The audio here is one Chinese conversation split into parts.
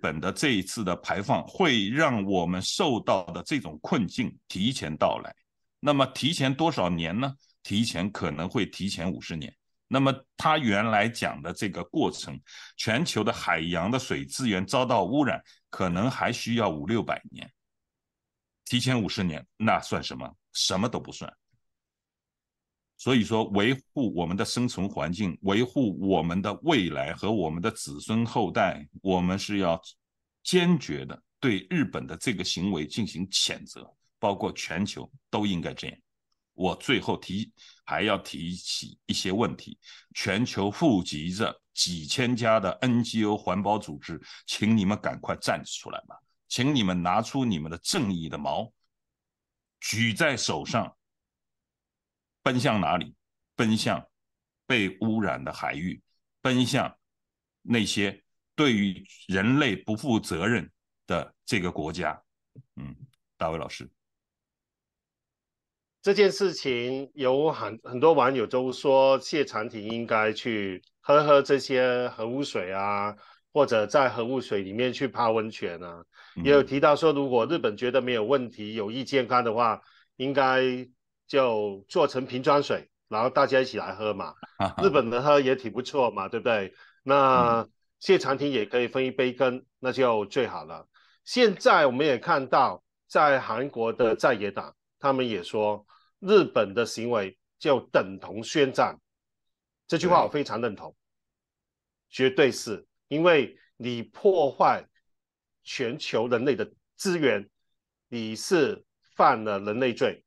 本的这一次的排放会让我们受到的这种困境提前到来，那么提前多少年呢？提前可能会提前五十年。那么他原来讲的这个过程，全球的海洋的水资源遭到污染，可能还需要五六百年。提前五十年，那算什么？什么都不算。所以说，维护我们的生存环境，维护我们的未来和我们的子孙后代，我们是要坚决的对日本的这个行为进行谴责，包括全球都应该这样。我最后提还要提起一些问题：，全球富集着几千家的 NGO 环保组织，请你们赶快站出来吧，请你们拿出你们的正义的矛，举在手上。奔向哪里？奔向被污染的海域，奔向那些对于人类不负责任的这个国家。嗯，大卫老师，这件事情有很很多网友都说，谢长廷应该去喝喝这些核污水啊，或者在核污水里面去泡温泉啊。也有提到说，如果日本觉得没有问题，有益健康的话，应该。就做成瓶装水，然后大家一起来喝嘛。日本的喝也挺不错嘛，对不对？那谢长廷也可以分一杯羹，那就最好了。现在我们也看到，在韩国的在野党，他们也说日本的行为就等同宣战。这句话我非常认同，绝对是因为你破坏全球人类的资源，你是犯了人类罪。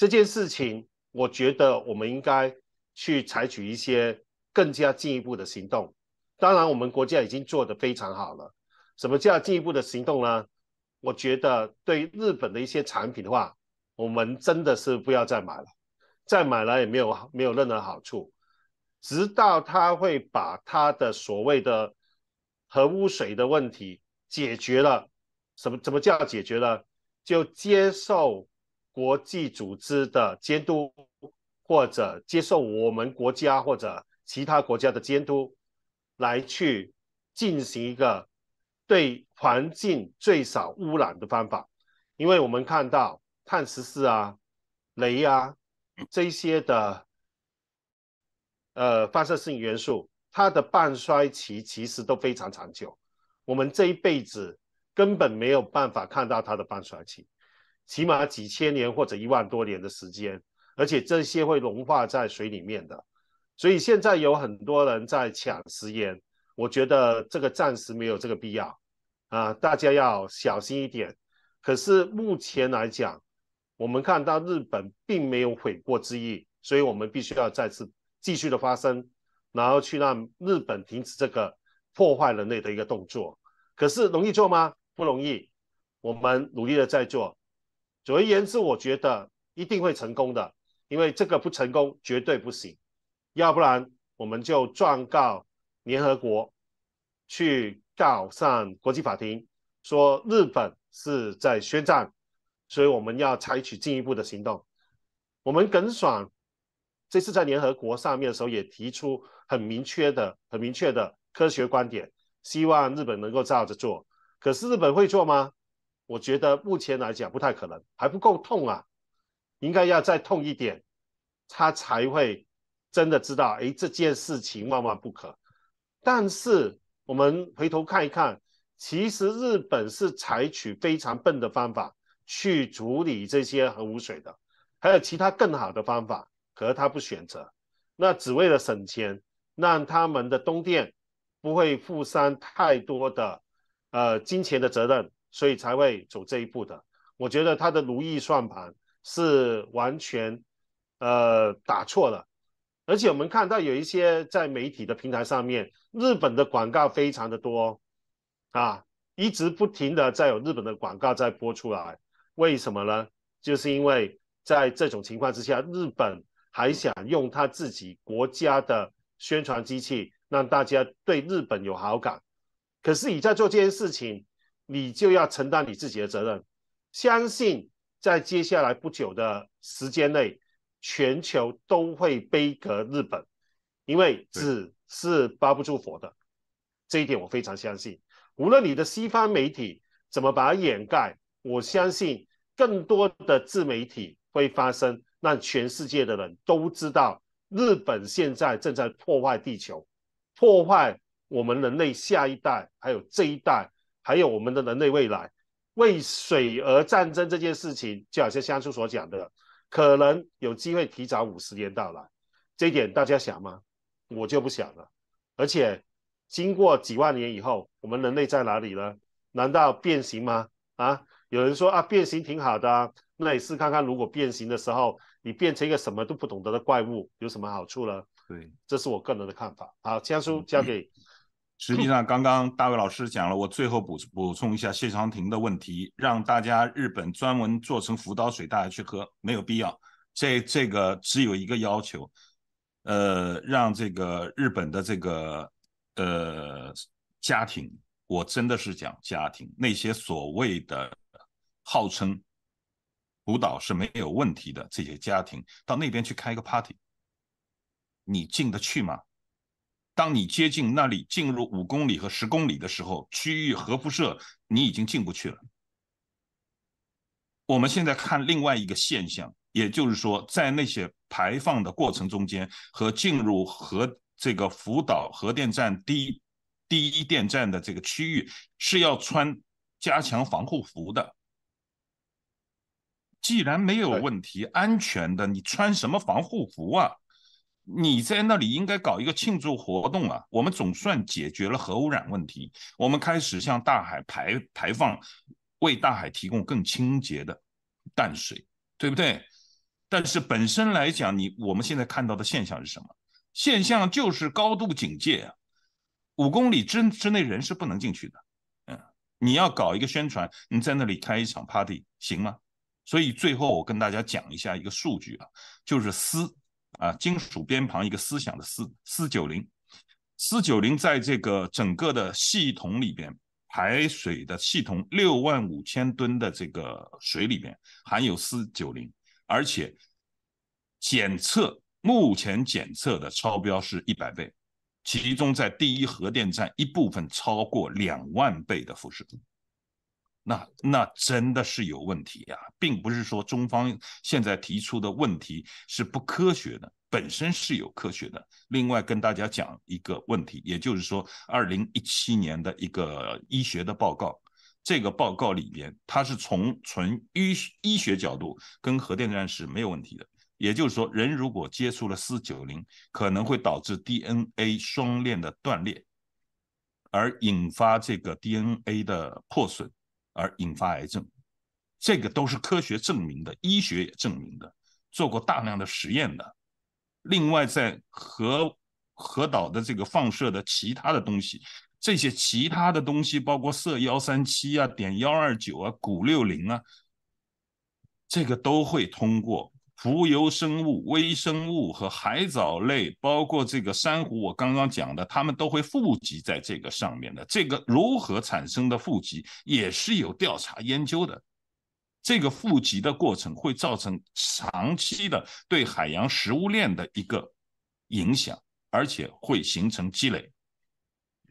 这件事情，我觉得我们应该去采取一些更加进一步的行动。当然，我们国家已经做得非常好了。什么叫进一步的行动呢？我觉得对日本的一些产品的话，我们真的是不要再买了，再买来也没有没有任何好处。直到他会把他的所谓的核污水的问题解决了，什么？怎么叫解决了？就接受。国际组织的监督，或者接受我们国家或者其他国家的监督，来去进行一个对环境最少污染的方法。因为我们看到碳十四啊、镭啊这些的呃放射性元素，它的半衰期其实都非常长久，我们这一辈子根本没有办法看到它的半衰期。起码几千年或者一万多年的时间，而且这些会融化在水里面的，所以现在有很多人在抢食盐，我觉得这个暂时没有这个必要，啊，大家要小心一点。可是目前来讲，我们看到日本并没有悔过之意，所以我们必须要再次继续的发声，然后去让日本停止这个破坏人类的一个动作。可是容易做吗？不容易，我们努力的在做。总而言之，我觉得一定会成功的，因为这个不成功绝对不行，要不然我们就状告联合国，去告上国际法庭，说日本是在宣战，所以我们要采取进一步的行动。我们耿爽这次在联合国上面的时候，也提出很明确的、很明确的科学观点，希望日本能够照着做。可是日本会做吗？我觉得目前来讲不太可能，还不够痛啊，应该要再痛一点，他才会真的知道，哎，这件事情万万不可。但是我们回头看一看，其实日本是采取非常笨的方法去处理这些核污水的，还有其他更好的方法，可是他不选择，那只为了省钱，让他们的东电不会负担太多的呃金钱的责任。所以才会走这一步的。我觉得他的如意算盘是完全，呃，打错了。而且我们看到有一些在媒体的平台上面，日本的广告非常的多，啊，一直不停的在有日本的广告在播出来。为什么呢？就是因为在这种情况之下，日本还想用他自己国家的宣传机器，让大家对日本有好感。可是你在做这件事情。你就要承担你自己的责任。相信在接下来不久的时间内，全球都会背革日本，因为纸是包不住火的。这一点我非常相信。无论你的西方媒体怎么把它掩盖，我相信更多的自媒体会发生，让全世界的人都知道日本现在正在破坏地球，破坏我们人类下一代，还有这一代。还有我们的人类未来为水而战争这件事情，就好像香叔所讲的，可能有机会提早五十年到来。这一点大家想吗？我就不想了。而且经过几万年以后，我们人类在哪里呢？难道变形吗？啊，有人说啊，变形挺好的，那也是看看如果变形的时候，你变成一个什么都不懂得的怪物，有什么好处呢？对，这是我个人的看法。好，江叔交给。实际上，刚刚大卫老师讲了，我最后补补充一下谢长廷的问题，让大家日本专门做成福岛水大家去喝没有必要。这这个只有一个要求，呃，让这个日本的这个呃家庭，我真的是讲家庭，那些所谓的号称福岛是没有问题的这些家庭，到那边去开个 party，你进得去吗？当你接近那里、进入五公里和十公里的时候，区域核辐射你已经进不去了。我们现在看另外一个现象，也就是说，在那些排放的过程中间和进入核这个福岛核电站第一第一电站的这个区域，是要穿加强防护服的。既然没有问题、安全的，你穿什么防护服啊？你在那里应该搞一个庆祝活动啊！我们总算解决了核污染问题，我们开始向大海排排放，为大海提供更清洁的淡水，对不对？但是本身来讲，你我们现在看到的现象是什么？现象就是高度警戒啊，五公里之之内人是不能进去的。嗯，你要搞一个宣传，你在那里开一场 party 行吗？所以最后我跟大家讲一下一个数据啊，就是私。啊，金属边旁一个思想的四四九零，四九零在这个整个的系统里边，排水的系统六万五千吨的这个水里边含有四九零，而且检测目前检测的超标是一百倍，集中在第一核电站一部分超过两万倍的辐射。那那真的是有问题呀，并不是说中方现在提出的问题是不科学的，本身是有科学的。另外跟大家讲一个问题，也就是说，二零一七年的一个医学的报告，这个报告里边，它是从纯医医学角度跟核电站是没有问题的。也就是说，人如果接触了四九零，可能会导致 DNA 双链的断裂，而引发这个 DNA 的破损。而引发癌症，这个都是科学证明的，医学也证明的，做过大量的实验的。另外，在核核岛的这个放射的其他的东西，这些其他的东西，包括射幺三七啊、点幺二九啊、钴六零啊，这个都会通过。浮游生物、微生物和海藻类，包括这个珊瑚，我刚刚讲的，它们都会富集在这个上面的。这个如何产生的富集也是有调查研究的。这个富集的过程会造成长期的对海洋食物链的一个影响，而且会形成积累。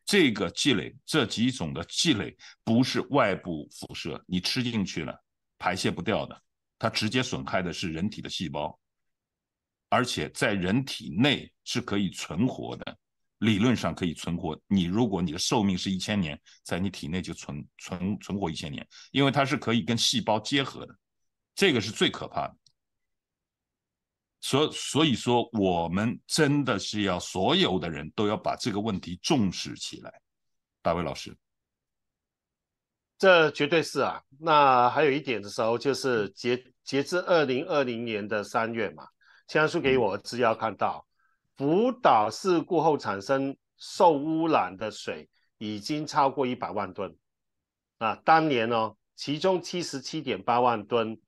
这个积累，这几种的积累不是外部辐射，你吃进去了，排泄不掉的。它直接损害的是人体的细胞，而且在人体内是可以存活的，理论上可以存活。你如果你的寿命是一千年，在你体内就存存存活一千年，因为它是可以跟细胞结合的，这个是最可怕的。所所以说我们真的是要所有的人都要把这个问题重视起来，大卫老师。这绝对是啊，那还有一点的时候，就是截截至二零二零年的三月嘛，江苏给我资料看到，福岛事故后产生受污染的水已经超过一百万吨啊，当年哦，其中七十七点八万吨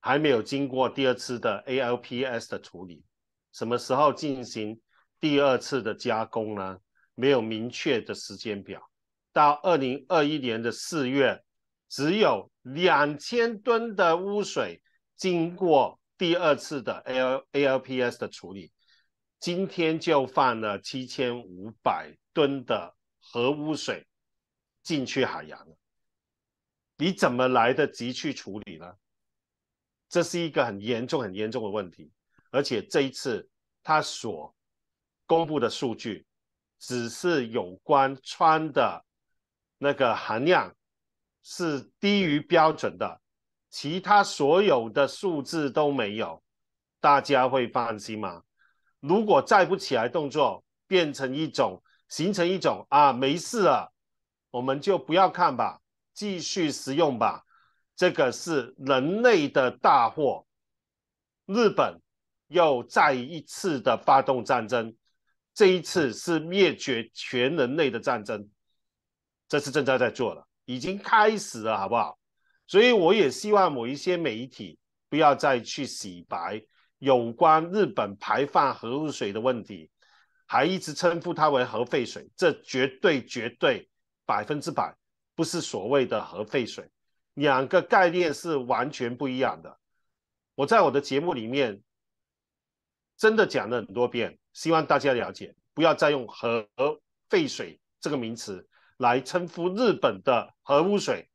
还没有经过第二次的 ALPS 的处理，什么时候进行第二次的加工呢？没有明确的时间表。到二零二一年的四月，只有两千吨的污水经过第二次的 L A L P S 的处理，今天就放了七千五百吨的核污水进去海洋了。你怎么来得及去处理呢？这是一个很严重、很严重的问题。而且这一次他所公布的数据，只是有关川的。那个含量是低于标准的，其他所有的数字都没有，大家会放心吗？如果再不起来动作，变成一种形成一种啊，没事了，我们就不要看吧，继续使用吧。这个是人类的大祸，日本又再一次的发动战争，这一次是灭绝全人类的战争。这是正在在做了，已经开始了，好不好？所以我也希望某一些媒体不要再去洗白有关日本排放核污水的问题，还一直称呼它为核废水，这绝对绝对百分之百不是所谓的核废水，两个概念是完全不一样的。我在我的节目里面真的讲了很多遍，希望大家了解，不要再用核废水这个名词。来称呼日本的核污水。